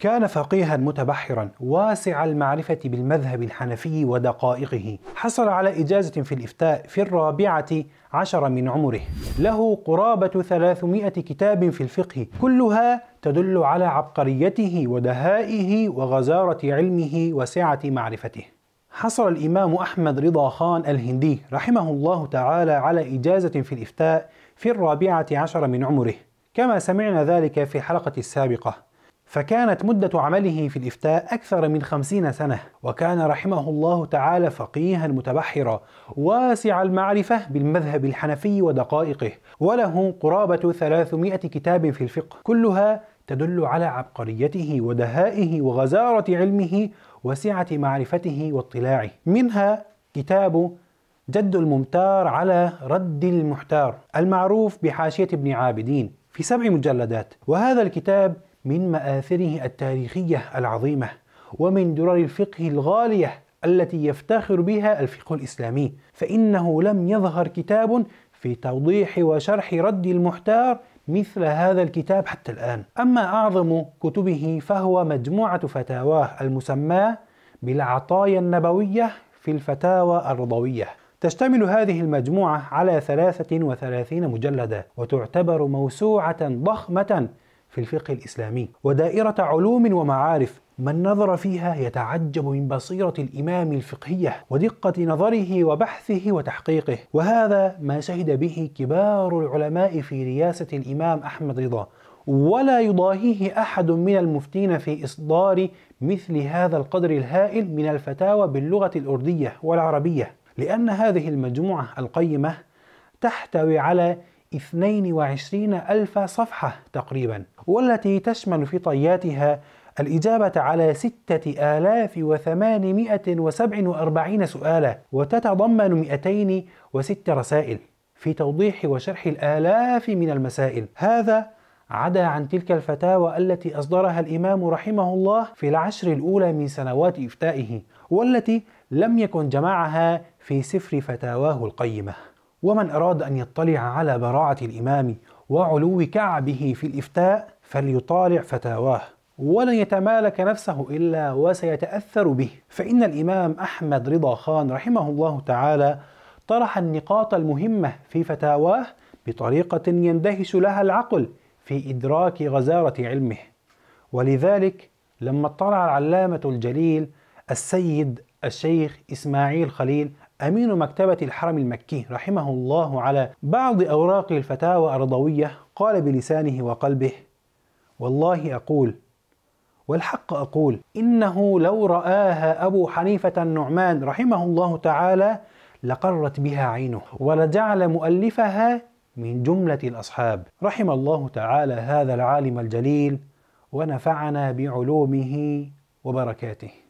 كان فقيها متبحرا واسع المعرفة بالمذهب الحنفي ودقائقه حصل على إجازة في الإفتاء في الرابعة عشر من عمره له قرابة 300 كتاب في الفقه كلها تدل على عبقريته ودهائه وغزارة علمه وسعة معرفته حصل الإمام أحمد رضا خان الهندي رحمه الله تعالى على إجازة في الإفتاء في الرابعة عشر من عمره كما سمعنا ذلك في الحلقة السابقة فكانت مدة عمله في الإفتاء أكثر من خمسين سنة وكان رحمه الله تعالى فقيها متبحرا واسع المعرفة بالمذهب الحنفي ودقائقه وله قرابة 300 كتاب في الفقه كلها تدل على عبقريته ودهائه وغزارة علمه وسعة معرفته واطلاعه منها كتاب جد الممتار على رد المحتار المعروف بحاشية ابن عابدين في سبع مجلدات وهذا الكتاب من مآثره التاريخية العظيمة ومن درر الفقه الغالية التي يفتخر بها الفقه الإسلامي فإنه لم يظهر كتاب في توضيح وشرح رد المحتار مثل هذا الكتاب حتى الآن أما أعظم كتبه فهو مجموعة فتاواه المسماة بالعطايا النبوية في الفتاوى الرضوية تشتمل هذه المجموعة على 33 مجلدا وتعتبر موسوعة ضخمة في الفقه الإسلامي ودائرة علوم ومعارف من نظر فيها يتعجب من بصيرة الإمام الفقهية ودقة نظره وبحثه وتحقيقه وهذا ما شهد به كبار العلماء في رياسة الإمام أحمد رضا ولا يضاهيه أحد من المفتين في إصدار مثل هذا القدر الهائل من الفتاوى باللغة الأردية والعربية لأن هذه المجموعة القيمة تحتوي على 22 ألف صفحة تقريبا والتي تشمل في طياتها الإجابة على 6847 سؤالا وتتضمن 206 رسائل في توضيح وشرح الآلاف من المسائل هذا عدا عن تلك الفتاوى التي أصدرها الإمام رحمه الله في العشر الأولى من سنوات إفتائه والتي لم يكن جمعها في سفر فتاواه القيمة ومن أراد أن يطلع على براعة الإمام وعلو كعبه في الإفتاء فليطالع فتاواه ولن يتمالك نفسه إلا وسيتأثر به فإن الإمام أحمد رضا خان رحمه الله تعالى طرح النقاط المهمة في فتاواه بطريقة يندهش لها العقل في إدراك غزارة علمه ولذلك لما اطلع العلامة الجليل السيد الشيخ إسماعيل خليل أمين مكتبة الحرم المكي رحمه الله على بعض أوراق الفتاوى الرضوية قال بلسانه وقلبه والله أقول والحق أقول إنه لو رآها أبو حنيفة النعمان رحمه الله تعالى لقرت بها عينه ولجعل مؤلفها من جملة الأصحاب رحم الله تعالى هذا العالم الجليل ونفعنا بعلومه وبركاته